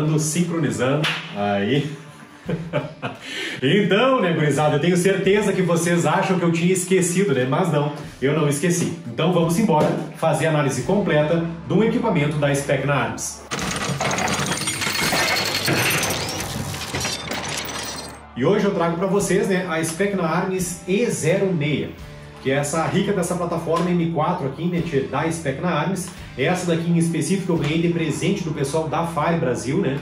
ando sincronizando. Aí. então, né, gurizada, eu tenho certeza que vocês acham que eu tinha esquecido, né? Mas não, eu não esqueci. Então vamos embora fazer a análise completa de um equipamento da Specna Arms. E hoje eu trago para vocês né, a Specna Arms E06, que é essa rica dessa plataforma M4 aqui, né, da Specna Arms, essa daqui em específico eu ganhei de presente do pessoal da Fire Brasil, né?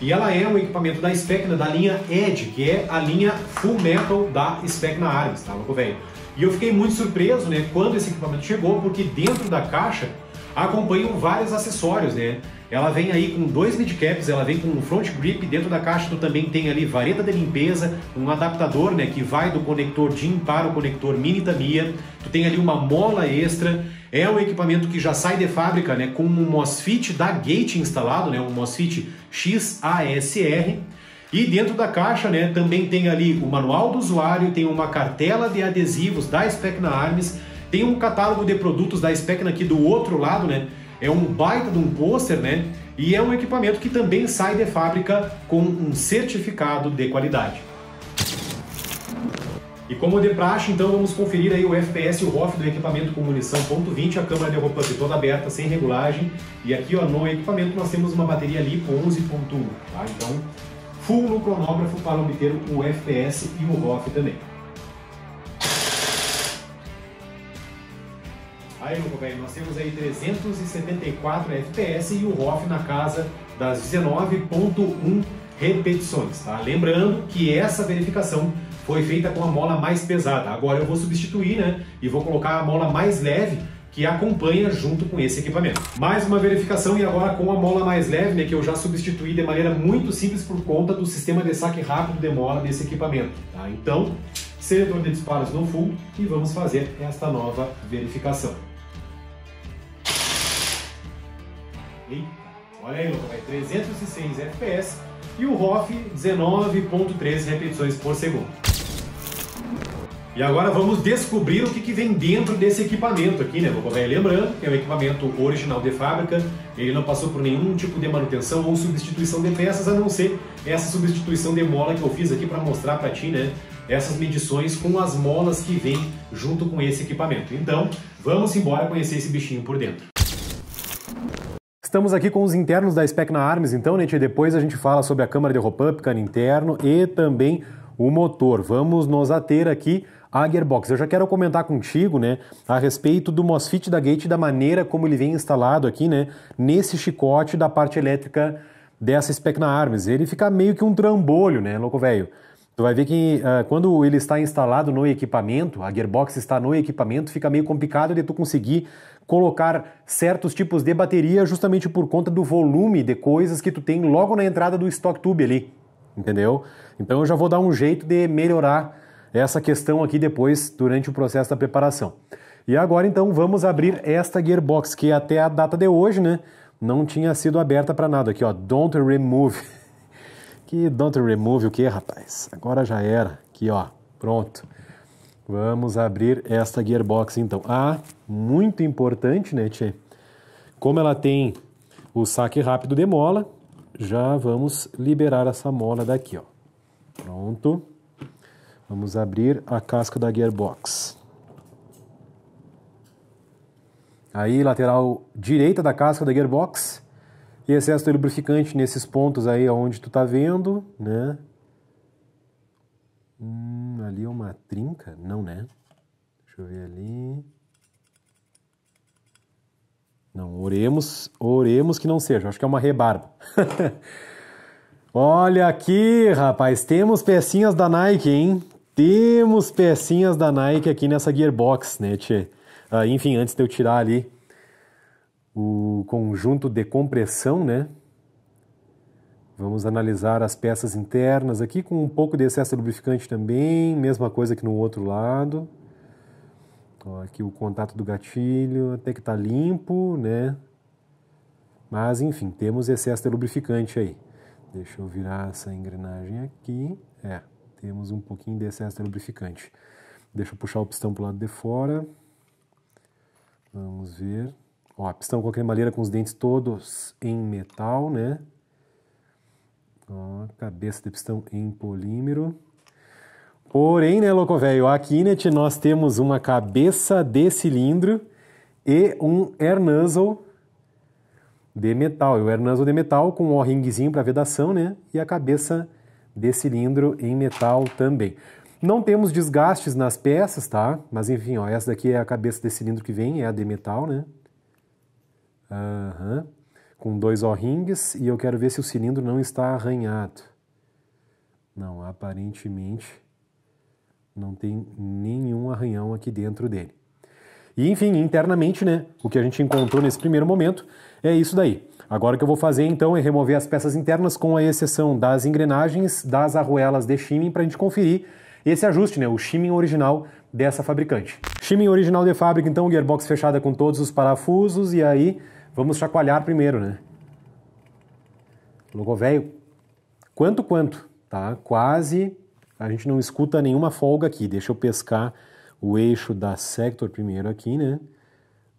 E ela é um equipamento da Specna né, da linha Edge, que é a linha Full Metal da Specna Arms, tá louco, velho? E eu fiquei muito surpreso, né, quando esse equipamento chegou, porque dentro da caixa acompanham vários acessórios, né? Ela vem aí com dois midcaps, ela vem com um front grip, dentro da caixa tu também tem ali vareta de limpeza, um adaptador, né, que vai do conector DIN para o conector mini Tamiya, tu tem ali uma mola extra é um equipamento que já sai de fábrica né, com um MOSFET da Gate instalado, né, um MOSFET XASR. E dentro da caixa né, também tem ali o manual do usuário, tem uma cartela de adesivos da Specna Arms, tem um catálogo de produtos da Specna aqui do outro lado, né? É um baita de um pôster, né? E é um equipamento que também sai de fábrica com um certificado de qualidade. E como de praxe, então vamos conferir aí o FPS e o ROF do equipamento com munição ponto .20, a câmara de roupa toda aberta, sem regulagem. E aqui ó, no equipamento nós temos uma bateria LiPo 11.1, tá? Então, full no cronógrafo para obter o FPS e o ROF também. Aí, meu velho, nós temos aí 374 FPS e o ROF na casa das 19.1 repetições, tá? Lembrando que essa verificação foi feita com a mola mais pesada. Agora eu vou substituir, né? E vou colocar a mola mais leve que acompanha junto com esse equipamento. Mais uma verificação e agora com a mola mais leve, né, que eu já substituí de maneira muito simples por conta do sistema de saque rápido de mola desse equipamento. Tá? Então, seletor de disparos no full e vamos fazer esta nova verificação. Eita, olha aí, Luca, vai 306 FPS e o ROF 19.3 repetições por segundo. E agora vamos descobrir o que, que vem dentro desse equipamento aqui, né? Vou bem lembrando que é um equipamento original de fábrica, ele não passou por nenhum tipo de manutenção ou substituição de peças, a não ser essa substituição de mola que eu fiz aqui para mostrar para ti, né? Essas medições com as molas que vem junto com esse equipamento. Então, vamos embora conhecer esse bichinho por dentro. Estamos aqui com os internos da Specna Arms, então, né, tia? Depois a gente fala sobre a câmara de roupa, cano interno e também o motor. Vamos nos ater aqui a Gearbox. Eu já quero comentar contigo, né, a respeito do MOSFET da Gate, da maneira como ele vem instalado aqui, né, nesse chicote da parte elétrica dessa Specna Arms. Ele fica meio que um trambolho, né, louco velho. Tu vai ver que uh, quando ele está instalado no equipamento, a gearbox está no equipamento, fica meio complicado de tu conseguir colocar certos tipos de bateria justamente por conta do volume de coisas que tu tem logo na entrada do stock tube ali, entendeu? Então eu já vou dar um jeito de melhorar essa questão aqui depois durante o processo da preparação. E agora então vamos abrir esta gearbox que até a data de hoje, né, não tinha sido aberta para nada aqui, ó, don't remove. que don't remove o que, rapaz? Agora já era. Aqui, ó, pronto. Vamos abrir esta gearbox então. Ah, muito importante, né, tchê? Como ela tem o saque rápido de mola, já vamos liberar essa mola daqui, ó. Pronto. Vamos abrir a casca da gearbox. Aí, lateral direita da casca da gearbox. E excesso de lubrificante nesses pontos aí onde tu tá vendo, né? Hum, ali é uma trinca? Não, né? Deixa eu ver ali. Não, oremos, oremos que não seja. Acho que é uma rebarba. Olha aqui, rapaz, temos pecinhas da Nike, hein? Temos pecinhas da Nike aqui nessa Gearbox, né, tchê? Ah, enfim, antes de eu tirar ali o conjunto de compressão, né? Vamos analisar as peças internas aqui com um pouco de excesso de lubrificante também, mesma coisa que no outro lado. Ó, aqui o contato do gatilho, até que tá limpo, né? Mas enfim, temos excesso de lubrificante aí. Deixa eu virar essa engrenagem aqui. É temos um pouquinho de excesso de lubrificante. Deixa eu puxar o pistão para o lado de fora. Vamos ver. Ó, pistão com a com os dentes todos em metal, né? Ó, cabeça de pistão em polímero. Porém, né, louco velho, aqui Kinet né, nós temos uma cabeça de cilindro e um air nozzle de metal. E o air nozzle de metal com o um o-ringzinho para vedação, né? E a cabeça de cilindro em metal também. Não temos desgastes nas peças, tá? Mas enfim, ó, essa daqui é a cabeça de cilindro que vem, é a de metal, né? Uhum. Com dois O-rings e eu quero ver se o cilindro não está arranhado. Não, aparentemente não tem nenhum arranhão aqui dentro dele. E enfim, internamente, né? O que a gente encontrou nesse primeiro momento é isso daí. Agora o que eu vou fazer então é remover as peças internas com a exceção das engrenagens, das arruelas de shimming para a gente conferir esse ajuste, né, o shimming original dessa fabricante. Shimming original de fábrica então, gearbox fechada com todos os parafusos e aí vamos chacoalhar primeiro, né? Logo velho. Quanto quanto, tá? Quase a gente não escuta nenhuma folga aqui. Deixa eu pescar o eixo da sector primeiro aqui, né?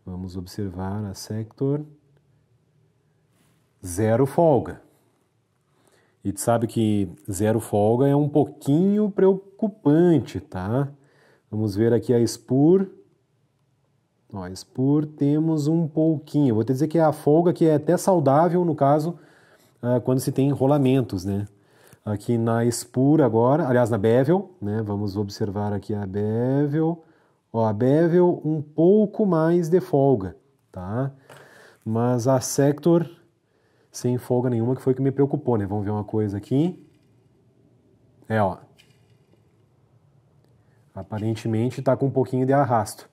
Vamos observar a sector zero folga. E tu sabe que zero folga é um pouquinho preocupante, tá? Vamos ver aqui a SPUR. Ó, a SPUR temos um pouquinho. Vou te dizer que é a folga que é até saudável, no caso, ah, quando se tem enrolamentos, né? Aqui na SPUR agora, aliás, na Bevel, né? Vamos observar aqui a Bevel. Ó, a Bevel um pouco mais de folga, tá? Mas a Sector sem folga nenhuma, que foi o que me preocupou, né? Vamos ver uma coisa aqui. É, ó. Aparentemente está com um pouquinho de arrasto.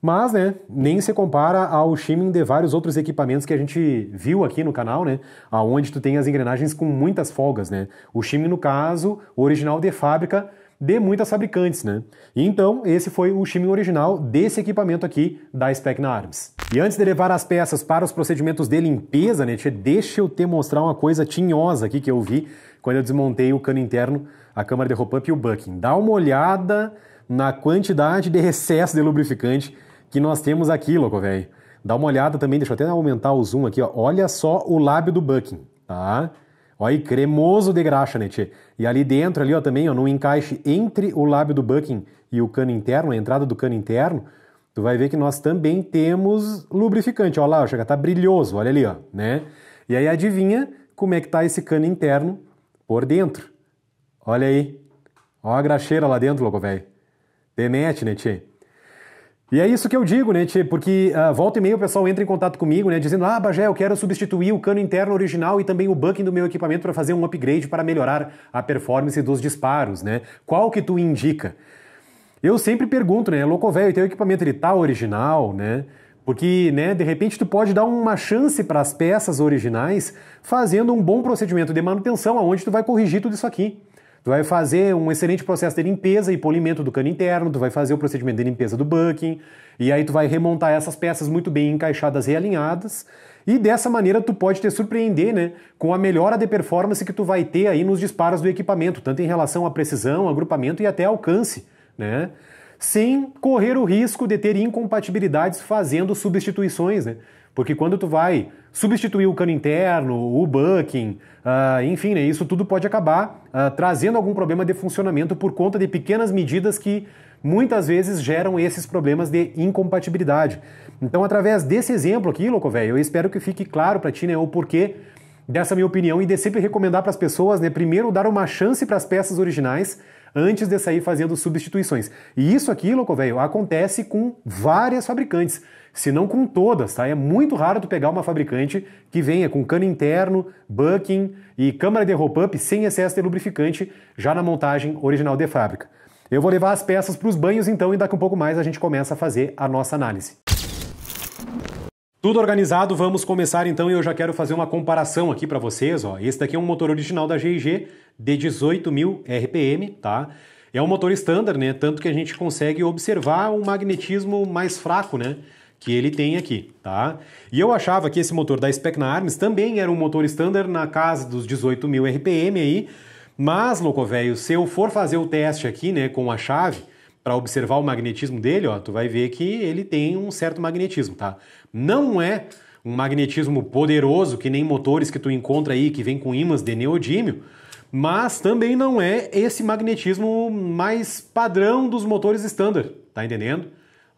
Mas, né, nem se compara ao shimming de vários outros equipamentos que a gente viu aqui no canal, né, aonde tu tem as engrenagens com muitas folgas, né. O shimming, no caso, original de fábrica, de muitas fabricantes, né? Então, esse foi o chiminho original desse equipamento aqui da Specna Arms. E antes de levar as peças para os procedimentos de limpeza, né, deixa eu te mostrar uma coisa tinhosa aqui que eu vi quando eu desmontei o cano interno, a câmara de roupa e o bucking. Dá uma olhada na quantidade de recesso de lubrificante que nós temos aqui, louco velho. Dá uma olhada também, deixa eu até aumentar o zoom aqui, ó. olha só o lábio do bucking, tá? Olha aí, cremoso de graxa, né, tchê? E ali dentro, ali, ó, também, ó, no encaixe entre o lábio do Bucking e o cano interno, a entrada do cano interno, tu vai ver que nós também temos lubrificante. Olha lá, ó, chega, tá brilhoso, olha ali, ó, né? E aí adivinha como é que tá esse cano interno por dentro. Olha aí. Ó a graxeira lá dentro, louco, velho. Demete, né, tchê? E é isso que eu digo, né, Porque uh, volta e meia o pessoal entra em contato comigo, né, dizendo: Ah, Bagé, eu quero substituir o cano interno original e também o bucking do meu equipamento para fazer um upgrade para melhorar a performance dos disparos, né? Qual que tu indica? Eu sempre pergunto, né, louco velho, teu equipamento ele tá original, né? Porque, né, de repente tu pode dar uma chance para as peças originais fazendo um bom procedimento de manutenção aonde tu vai corrigir tudo isso aqui. Tu vai fazer um excelente processo de limpeza e polimento do cano interno, tu vai fazer o procedimento de limpeza do bucking, e aí tu vai remontar essas peças muito bem encaixadas, e realinhadas, e dessa maneira tu pode te surpreender, né, com a melhora de performance que tu vai ter aí nos disparos do equipamento, tanto em relação à precisão, agrupamento e até alcance, né? Sem correr o risco de ter incompatibilidades fazendo substituições, né? Porque quando tu vai substituir o cano interno, o bucking, uh, ah, enfim, né, isso tudo pode acabar uh, trazendo algum problema de funcionamento por conta de pequenas medidas que muitas vezes geram esses problemas de incompatibilidade. Então, através desse exemplo aqui, louco velho, eu espero que fique claro para ti né, o porquê dessa minha opinião e de sempre recomendar para as pessoas, né, primeiro dar uma chance para as peças originais antes de sair fazendo substituições. E isso aqui, louco velho, acontece com várias fabricantes, se não com todas, tá? É muito raro tu pegar uma fabricante que venha com cano interno, bucking e câmara de roll-up sem excesso de lubrificante já na montagem original de fábrica. Eu vou levar as peças para os banhos então e daqui um pouco mais a gente começa a fazer a nossa análise. Tudo organizado, vamos começar então e eu já quero fazer uma comparação aqui para vocês. Ó. Esse daqui é um motor original da GIG de 18.000 RPM, tá? É um motor standard, né? Tanto que a gente consegue observar um magnetismo mais fraco, né? Que ele tem aqui, tá? E eu achava que esse motor da Specna Arms também era um motor standard na casa dos 18.000 RPM aí, mas, louco velho, se eu for fazer o teste aqui, né, com a chave, para observar o magnetismo dele, ó, tu vai ver que ele tem um certo magnetismo, tá? Não é um magnetismo poderoso que nem motores que tu encontra aí que vem com ímãs de neodímio, mas também não é esse magnetismo mais padrão dos motores standard, tá entendendo?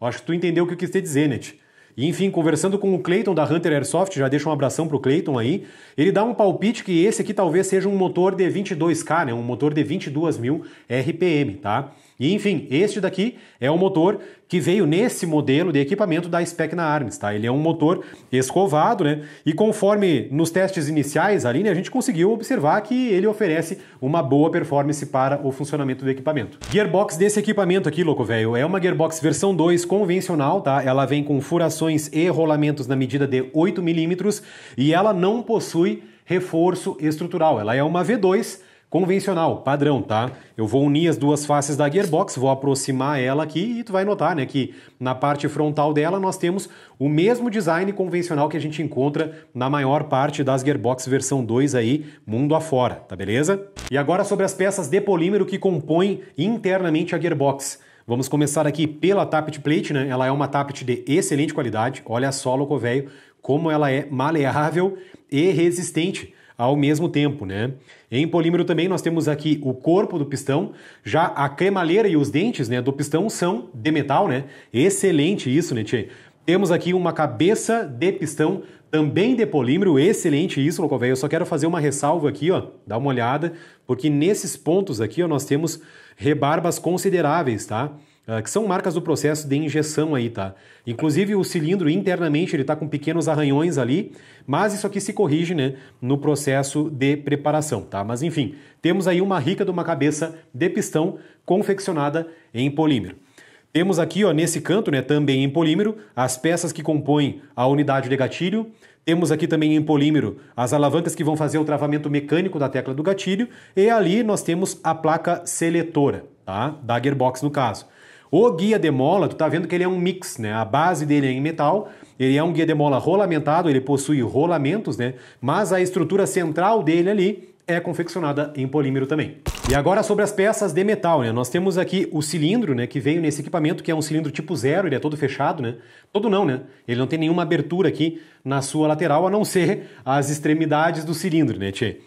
Acho que tu entendeu o que eu quis te dizer, Net. E enfim, conversando com o Clayton da Hunter Airsoft, já deixa um abração pro Clayton aí, ele dá um palpite que esse aqui talvez seja um motor de 22K, né? Um motor de 22 mil RPM, tá? E enfim, este daqui é o motor que veio nesse modelo de equipamento da Specna Arms, tá? Ele é um motor escovado, né? E conforme nos testes iniciais ali, né, a gente conseguiu observar que ele oferece uma boa performance para o funcionamento do equipamento. Gearbox desse equipamento aqui, louco velho, é uma Gearbox versão 2 convencional, tá? Ela vem com furações e rolamentos na medida de 8 milímetros e ela não possui reforço estrutural. Ela é uma V2 convencional, padrão, tá? Eu vou unir as duas faces da gearbox, vou aproximar ela aqui e tu vai notar, né, que na parte frontal dela nós temos o mesmo design convencional que a gente encontra na maior parte das gearbox versão 2 aí, mundo afora, tá beleza? E agora sobre as peças de polímero que compõem internamente a gearbox. Vamos começar aqui pela Tapet Plate, né? Ela é uma Tapet de excelente qualidade. Olha só, louco velho, como ela é maleável e resistente ao mesmo tempo, né? Em polímero também nós temos aqui o corpo do pistão, já a cremalheira e os dentes, né, do pistão são de metal, né? Excelente isso, né, tchê? Temos aqui uma cabeça de pistão também de polímero, excelente isso, louco velho. Eu só quero fazer uma ressalva aqui, ó, dá uma olhada, porque nesses pontos aqui, ó, nós temos rebarbas consideráveis, tá? Ah, que são marcas do processo de injeção aí, tá? Inclusive o cilindro internamente ele está com pequenos arranhões ali, mas isso aqui se corrige, né, no processo de preparação, tá? Mas enfim, temos aí uma rica de uma cabeça de pistão confeccionada em polímero. Temos aqui, ó, nesse canto, né, também em polímero, as peças que compõem a unidade de gatilho. Temos aqui também em polímero as alavancas que vão fazer o travamento mecânico da tecla do gatilho. E ali nós temos a placa seletora, tá? Da Gearbox no caso. O guia de mola, tu tá vendo que ele é um mix, né? A base dele é em metal, ele é um guia de mola rolamentado, ele possui rolamentos, né? Mas a estrutura central dele ali é confeccionada em polímero também. E agora sobre as peças de metal, né? Nós temos aqui o cilindro, né, que veio nesse equipamento, que é um cilindro tipo zero, ele é todo fechado, né? Todo não, né? Ele não tem nenhuma abertura aqui na sua lateral, a não ser as extremidades do cilindro, né, tchê?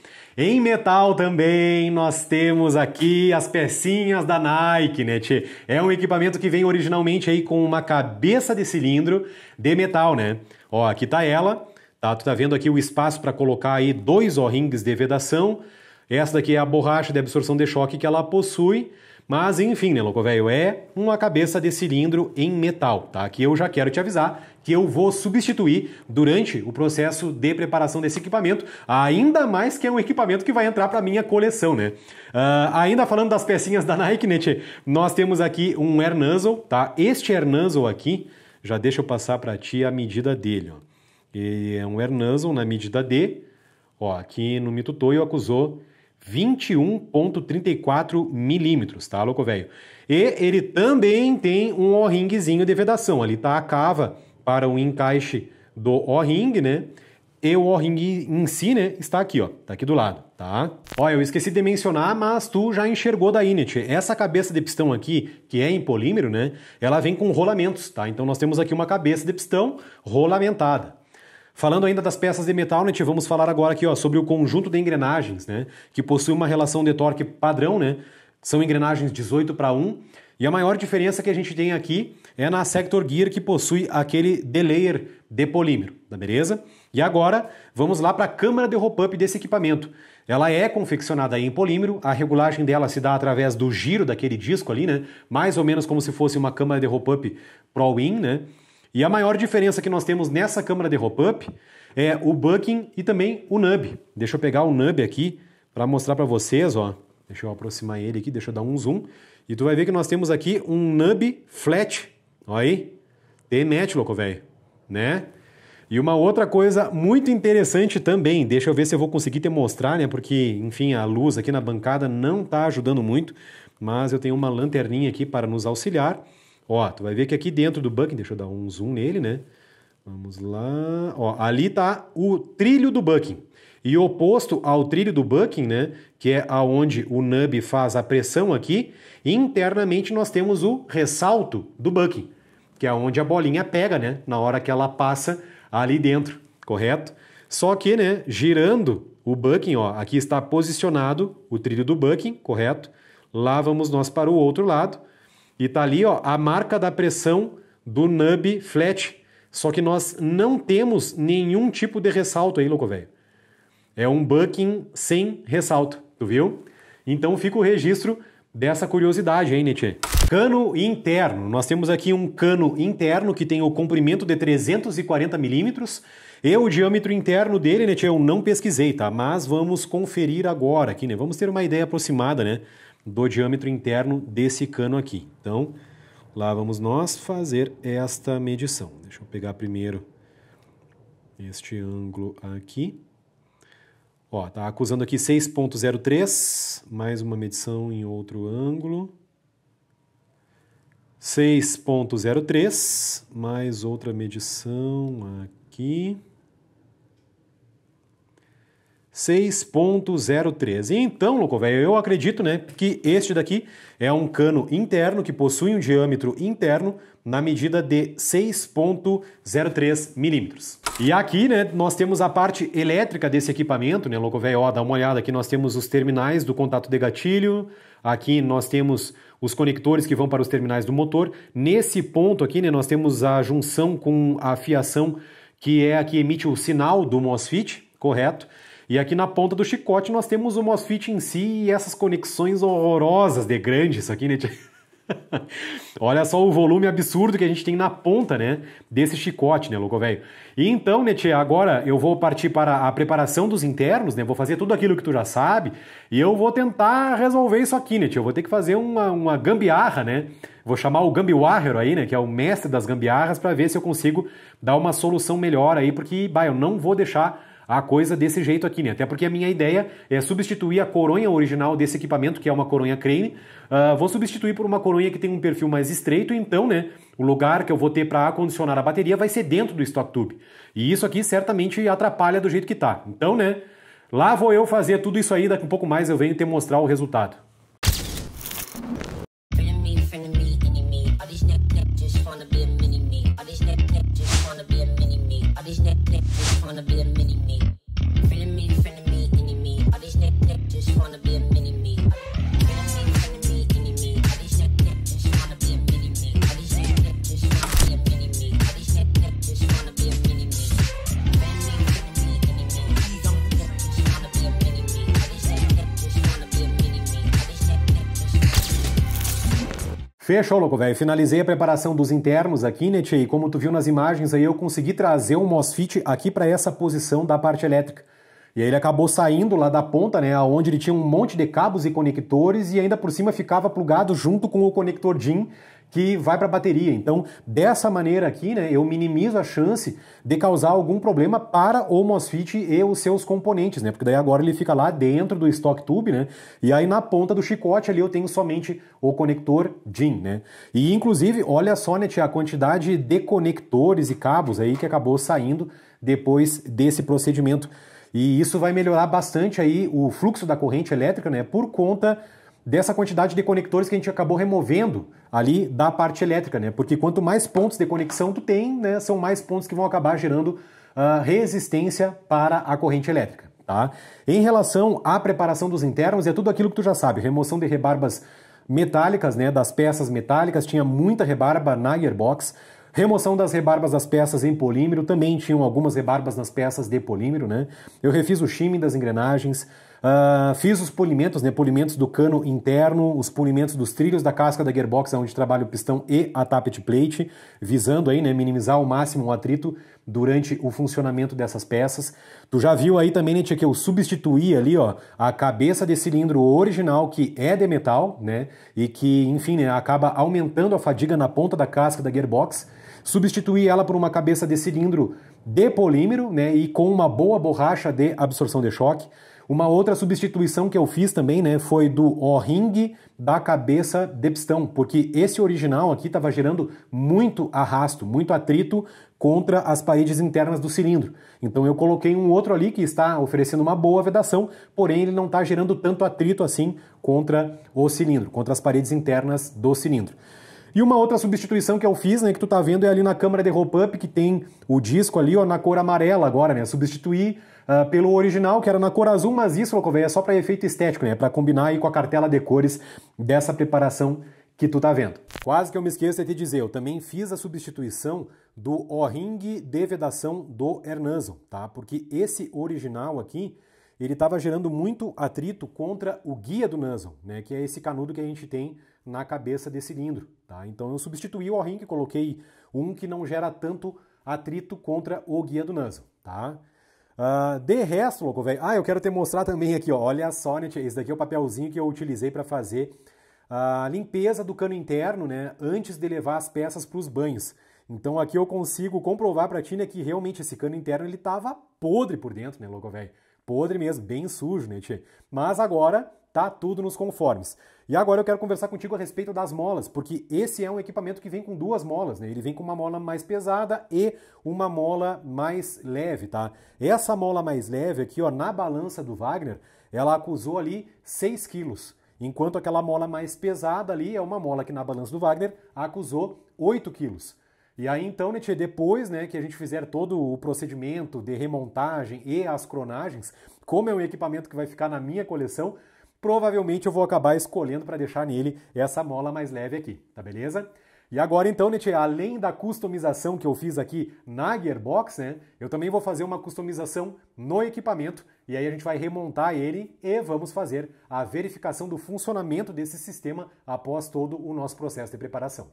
Em metal também nós temos aqui as pecinhas da Nike, né? Tchê? É um equipamento que vem originalmente aí com uma cabeça de cilindro de metal, né? Ó, aqui tá ela, tá? Tu tá vendo aqui o espaço para colocar aí dois o-rings de vedação. Essa daqui é a borracha de absorção de choque que ela possui. Mas enfim, né, louco velho, é uma cabeça de cilindro em metal, tá? Que eu já quero te avisar que eu vou substituir durante o processo de preparação desse equipamento, ainda mais que é um equipamento que vai entrar para minha coleção, né? Uh, ainda falando das pecinhas da Nike, né, tchê? nós temos aqui um air tá? Este air aqui, já deixa eu passar para ti a medida dele, ó. Ele é um air na medida D, ó, aqui no Mito Toyo acusou 21.34 milímetros, tá, louco velho? E ele também tem um o-ringzinho de vedação, ali tá a cava para o encaixe do o-ring, né? E o o-ring em si, né, está aqui, ó, tá aqui do lado, tá? Olha, eu esqueci de mencionar, mas tu já enxergou da Init. Essa cabeça de pistão aqui, que é em polímero, né, ela vem com rolamentos, tá? Então nós temos aqui uma cabeça de pistão rolamentada. Falando ainda das peças de metal, né, vamos falar agora aqui ó, sobre o conjunto de engrenagens, né, que possui uma relação de torque padrão, né, são engrenagens 18 para 1, e a maior diferença que a gente tem aqui é na Sector Gear que possui aquele delayer de polímero, tá beleza? E agora vamos lá para a câmara de roll-up desse equipamento. Ela é confeccionada em polímero, a regulagem dela se dá através do giro daquele disco ali, né? Mais ou menos como se fosse uma câmara de roll-up Pro-Win, né? E a maior diferença que nós temos nessa câmera de hop-up é o bucking e também o nub. Deixa eu pegar o nub aqui para mostrar para vocês, ó. Deixa eu aproximar ele aqui, deixa eu dar um zoom. E tu vai ver que nós temos aqui um nub flat, ó aí. Tem match, louco, velho, né? E uma outra coisa muito interessante também, deixa eu ver se eu vou conseguir te mostrar, né? Porque, enfim, a luz aqui na bancada não está ajudando muito, mas eu tenho uma lanterninha aqui para nos auxiliar. Ó, tu vai ver que aqui dentro do Bucking, deixa eu dar um zoom nele, né? Vamos lá. Ó, ali tá o trilho do Bucking. E oposto ao trilho do Bucking, né, que é aonde o nub faz a pressão aqui, internamente nós temos o ressalto do Bucking, que é onde a bolinha pega, né, na hora que ela passa ali dentro, correto? Só que, né, girando o Bucking, ó, aqui está posicionado o trilho do Bucking, correto? Lá vamos nós para o outro lado. E tá ali, ó, a marca da pressão do nub flat. Só que nós não temos nenhum tipo de ressalto aí, louco velho. É um bucking sem ressalto, tu viu? Então fica o registro dessa curiosidade, hein, Nietzsche? Cano interno. Nós temos aqui um cano interno que tem o comprimento de 340 milímetros e o diâmetro interno dele, né, eu não pesquisei, tá? Mas vamos conferir agora aqui, né? Vamos ter uma ideia aproximada, né? do diâmetro interno desse cano aqui. Então, lá vamos nós fazer esta medição. Deixa eu pegar primeiro este ângulo aqui. Ó, tá acusando aqui 6.03, mais uma medição em outro ângulo. 6.03, mais outra medição aqui. 6.03. E então, louco velho, eu acredito, né, que este daqui é um cano interno que possui um diâmetro interno na medida de 6.03 milímetros. E aqui, né, nós temos a parte elétrica desse equipamento, né, louco velho, ó, dá uma olhada aqui, nós temos os terminais do contato de gatilho, aqui nós temos os conectores que vão para os terminais do motor. Nesse ponto aqui, né, nós temos a junção com a fiação que é a que emite o sinal do MOSFET, correto? E aqui na ponta do chicote nós temos o MOSFET em si e essas conexões horrorosas de grande, isso aqui, né? Olha só o volume absurdo que a gente tem na ponta, né? Desse chicote, né, louco velho? E então, né, agora eu vou partir para a preparação dos internos, né? Vou fazer tudo aquilo que tu já sabe e eu vou tentar resolver isso aqui, né, Eu vou ter que fazer uma, uma gambiarra, né? Vou chamar o gambiarreiro aí, né? Que é o mestre das gambiarras, para ver se eu consigo dar uma solução melhor aí, porque, bah, eu não vou deixar a coisa desse jeito aqui, né? Até porque a minha ideia é substituir a coronha original desse equipamento, que é uma coronha crane, uh, vou substituir por uma coronha que tem um perfil mais estreito, então, né? O lugar que eu vou ter para acondicionar a bateria vai ser dentro do stock tube. E isso aqui certamente atrapalha do jeito que tá. Então, né? Lá vou eu fazer tudo isso aí, daqui um pouco mais eu venho te mostrar o resultado. Fechou, louco, velho. Finalizei a preparação dos internos aqui, né, E como tu viu nas imagens aí, eu consegui trazer um MOSFET aqui para essa posição da parte elétrica. E aí ele acabou saindo lá da ponta, né, onde ele tinha um monte de cabos e conectores e ainda por cima ficava plugado junto com o conector DIN que vai para a bateria. Então, dessa maneira aqui, né, eu minimizo a chance de causar algum problema para o MOSFET e os seus componentes, né? Porque daí agora ele fica lá dentro do stock tube, né? E aí na ponta do chicote ali eu tenho somente o conector DIN, né? E inclusive, olha só, né, a quantidade de conectores e cabos aí que acabou saindo depois desse procedimento. E isso vai melhorar bastante aí o fluxo da corrente elétrica, né? Por conta dessa quantidade de conectores que a gente acabou removendo ali da parte elétrica, né? Porque quanto mais pontos de conexão tu tem, né, são mais pontos que vão acabar gerando uh, resistência para a corrente elétrica, tá? Em relação à preparação dos internos, é tudo aquilo que tu já sabe, remoção de rebarbas metálicas, né, das peças metálicas, tinha muita rebarba na gearbox, Remoção das rebarbas das peças em polímero, também tinham algumas rebarbas nas peças de polímero, né? Eu refiz o chime das engrenagens, Uh, fiz os polimentos, né, polimentos do cano interno, os polimentos dos trilhos da casca da gearbox, onde trabalha o pistão e a tappet plate, visando aí, né, minimizar ao máximo o atrito durante o funcionamento dessas peças. Tu já viu aí também, né, tia, que eu substituí ali, ó, a cabeça de cilindro original, que é de metal, né, e que, enfim, né, acaba aumentando a fadiga na ponta da casca da gearbox, substituí ela por uma cabeça de cilindro de polímero, né, e com uma boa borracha de absorção de choque. Uma outra substituição que eu fiz também, né, foi do O-ring da cabeça de pistão, porque esse original aqui estava gerando muito arrasto, muito atrito contra as paredes internas do cilindro. Então eu coloquei um outro ali que está oferecendo uma boa vedação, porém ele não está gerando tanto atrito assim contra o cilindro, contra as paredes internas do cilindro. E uma outra substituição que eu fiz, né, que tu tá vendo é ali na câmera de roupa up, que tem o disco ali, ó, na cor amarela agora, né? Substituí Uh, pelo original, que era na cor azul, mas isso, Locovei, é só para efeito estético, né? É para combinar aí com a cartela de cores dessa preparação que tu tá vendo. Quase que eu me esqueço de te dizer, eu também fiz a substituição do O-ring de vedação do Hernanzo, tá? Porque esse original aqui, ele estava gerando muito atrito contra o guia do Nanzo, né? Que é esse canudo que a gente tem na cabeça desse cilindro. Tá? Então eu substituí o O-ring, coloquei um que não gera tanto atrito contra o guia do Nuzzle. Tá? Uh, de resto, louco, velho. Ah, eu quero te mostrar também aqui, ó. Olha só, né, Esse daqui é o papelzinho que eu utilizei para fazer a limpeza do cano interno, né? Antes de levar as peças para os banhos. Então aqui eu consigo comprovar para ti, né, que realmente esse cano interno ele tava podre por dentro, né, louco, velho? Podre mesmo, bem sujo, né, tchê? Mas agora Tá tudo nos conformes. E agora eu quero conversar contigo a respeito das molas, porque esse é um equipamento que vem com duas molas, né? Ele vem com uma mola mais pesada e uma mola mais leve, tá? Essa mola mais leve aqui, ó, na balança do Wagner, ela acusou ali 6 quilos, enquanto aquela mola mais pesada ali é uma mola que na balança do Wagner acusou 8 quilos. E aí então, né, depois né, que a gente fizer todo o procedimento de remontagem e as cronagens, como é um equipamento que vai ficar na minha coleção, provavelmente eu vou acabar escolhendo para deixar nele essa mola mais leve aqui, tá beleza? E agora então, Nietzsche, além da customização que eu fiz aqui na Gearbox, né, eu também vou fazer uma customização no equipamento e aí a gente vai remontar ele e vamos fazer a verificação do funcionamento desse sistema após todo o nosso processo de preparação.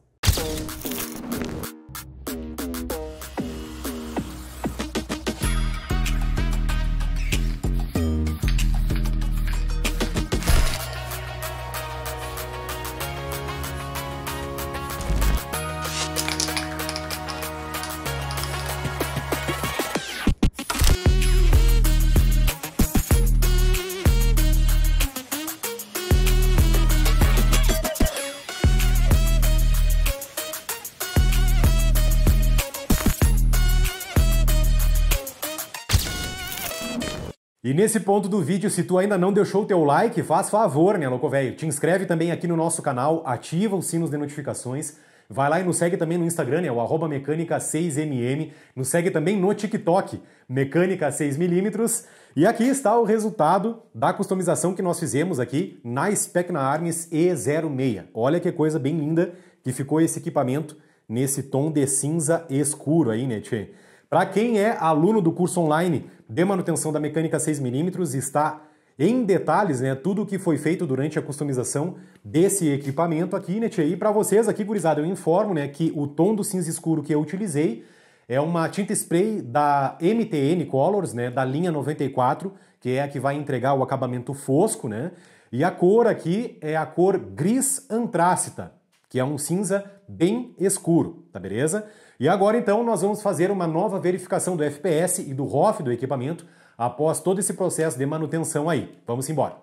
nesse ponto do vídeo, se tu ainda não deixou o teu like, faz favor, né, louco velho? Te inscreve também aqui no nosso canal, ativa os sinos de notificações. Vai lá e nos segue também no Instagram, é o arroba mecânica6mm. Nos segue também no TikTok, mecânica6mm. E aqui está o resultado da customização que nós fizemos aqui na Specna Arms E06. Olha que coisa bem linda que ficou esse equipamento nesse tom de cinza escuro aí, né, tchê? Para quem é aluno do curso online de manutenção da mecânica 6mm, está em detalhes né, tudo o que foi feito durante a customização desse equipamento aqui, né, E para vocês aqui, gurizada, eu informo né, que o tom do cinza escuro que eu utilizei é uma tinta spray da MTN Colors, né, da linha 94, que é a que vai entregar o acabamento fosco, né? E a cor aqui é a cor gris antrácita que é um cinza bem escuro, tá beleza? E agora então nós vamos fazer uma nova verificação do FPS e do ROF do equipamento após todo esse processo de manutenção aí. Vamos embora!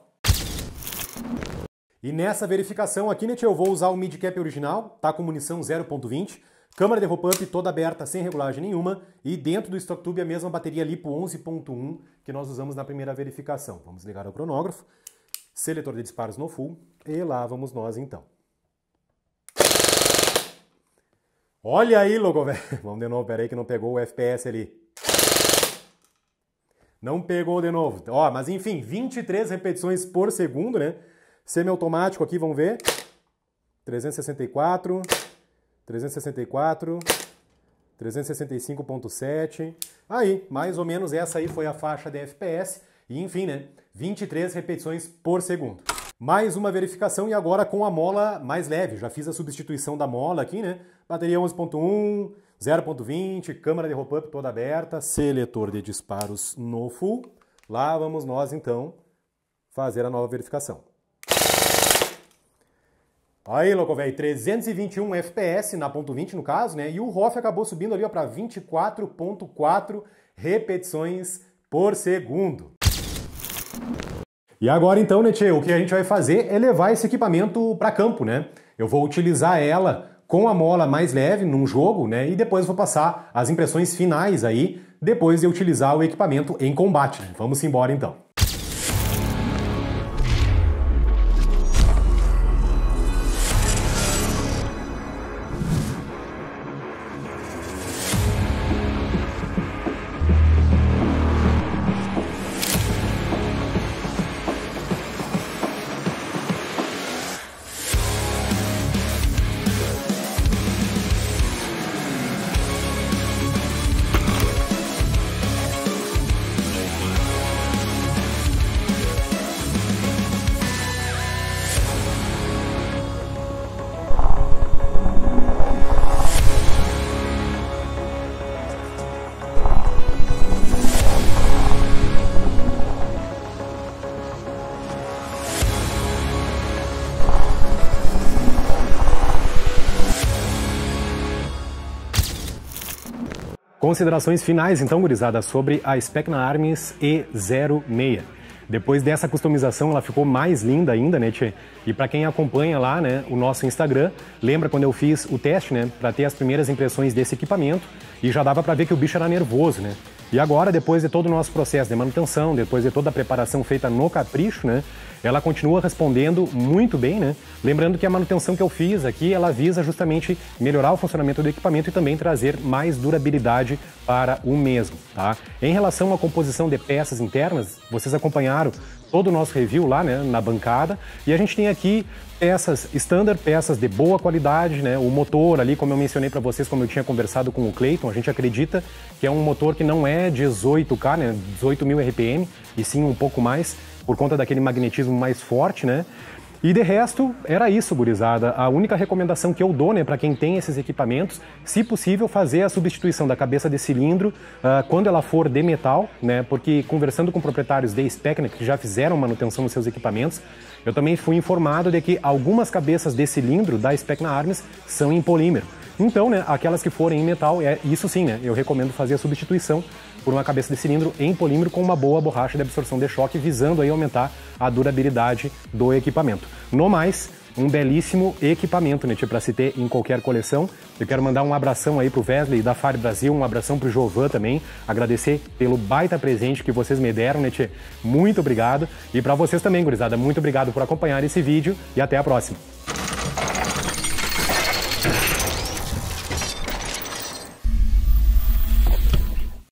E nessa verificação aqui, Net, eu vou usar o midcap original, tá com munição 0.20, câmera de pop-up toda aberta, sem regulagem nenhuma, e dentro do stock tube a mesma bateria LiPo 11.1 que nós usamos na primeira verificação. Vamos ligar o cronógrafo, seletor de disparos no full, e lá vamos nós então. Olha aí, logo velho. Vamos de novo, peraí que não pegou o FPS ali. Não pegou de novo. Ó, mas enfim, 23 repetições por segundo, né? Semi automático aqui, vamos ver. 364, 364, 365.7. Aí, mais ou menos essa aí foi a faixa de FPS. E enfim, né? 23 repetições por segundo. Mais uma verificação e agora com a mola mais leve. Já fiz a substituição da mola aqui, né? Bateria 11.1, 0.20, câmera de roll-up toda aberta, seletor de disparos no full. Lá vamos nós, então, fazer a nova verificação. Aí, louco, velho, 321 FPS na ponto 20, no caso, né? E o Rof acabou subindo ali para 24.4 repetições por segundo. E agora então, Netê, o que a gente vai fazer é levar esse equipamento para campo, né? Eu vou utilizar ela com a mola mais leve num jogo, né? E depois vou passar as impressões finais aí, depois de utilizar o equipamento em combate. Vamos embora então. Considerações finais, então, gurizada, sobre a Specna Arms E06. Depois dessa customização, ela ficou mais linda ainda, né, tchê? E para quem acompanha lá, né, o nosso Instagram, lembra quando eu fiz o teste, né, para ter as primeiras impressões desse equipamento e já dava para ver que o bicho era nervoso, né? E agora, depois de todo o nosso processo de manutenção, depois de toda a preparação feita no capricho, né, ela continua respondendo muito bem, né? Lembrando que a manutenção que eu fiz aqui, ela visa justamente melhorar o funcionamento do equipamento e também trazer mais durabilidade para o mesmo, tá? Em relação à composição de peças internas, vocês acompanharam todo o nosso review lá né, na bancada. E a gente tem aqui peças standard, peças de boa qualidade, né? O motor ali, como eu mencionei para vocês, como eu tinha conversado com o Clayton, a gente acredita que é um motor que não é 18K, né? 18 mil RPM, e sim um pouco mais por conta daquele magnetismo mais forte, né? E de resto, era isso, gurizada. A única recomendação que eu dou, né, para quem tem esses equipamentos, se possível, fazer a substituição da cabeça de cilindro uh, quando ela for de metal, né, porque conversando com proprietários de Specna, que já fizeram manutenção nos seus equipamentos, eu também fui informado de que algumas cabeças de cilindro da Specna Arms são em polímero. Então, né, aquelas que forem em metal, é isso sim, né, eu recomendo fazer a substituição por uma cabeça de cilindro em polímero com uma boa borracha de absorção de choque, visando aí aumentar a durabilidade do equipamento. No mais, um belíssimo equipamento, né, para se ter em qualquer coleção. Eu quero mandar um abração aí pro Wesley da Far Brasil, um abração pro Jovan também, agradecer pelo baita presente que vocês me deram, né, tchê? Muito obrigado. E para vocês também, gurizada, muito obrigado por acompanhar esse vídeo e até a próxima.